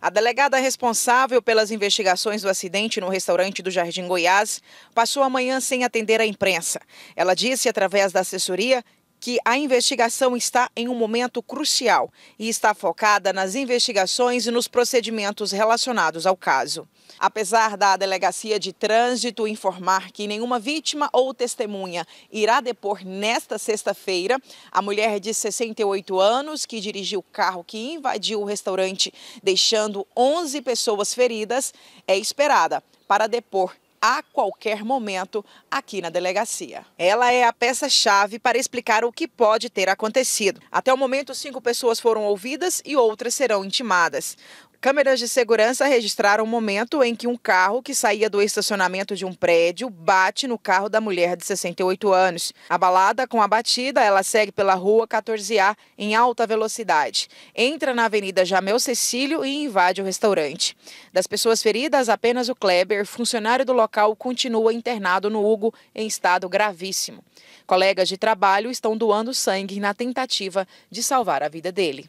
A delegada responsável pelas investigações do acidente no restaurante do Jardim Goiás passou a manhã sem atender à imprensa. Ela disse, através da assessoria, que a investigação está em um momento crucial e está focada nas investigações e nos procedimentos relacionados ao caso. Apesar da Delegacia de Trânsito informar que nenhuma vítima ou testemunha irá depor nesta sexta-feira, a mulher de 68 anos que dirigiu o carro que invadiu o restaurante, deixando 11 pessoas feridas, é esperada para depor a qualquer momento aqui na delegacia. Ela é a peça-chave para explicar o que pode ter acontecido. Até o momento, cinco pessoas foram ouvidas e outras serão intimadas. Câmeras de segurança registraram o momento em que um carro que saía do estacionamento de um prédio bate no carro da mulher de 68 anos. Abalada com a batida, ela segue pela rua 14A em alta velocidade. Entra na Avenida Jamel Cecílio e invade o restaurante. Das pessoas feridas, apenas o Kleber, funcionário do local, continua internado no Hugo em estado gravíssimo. Colegas de trabalho estão doando sangue na tentativa de salvar a vida dele.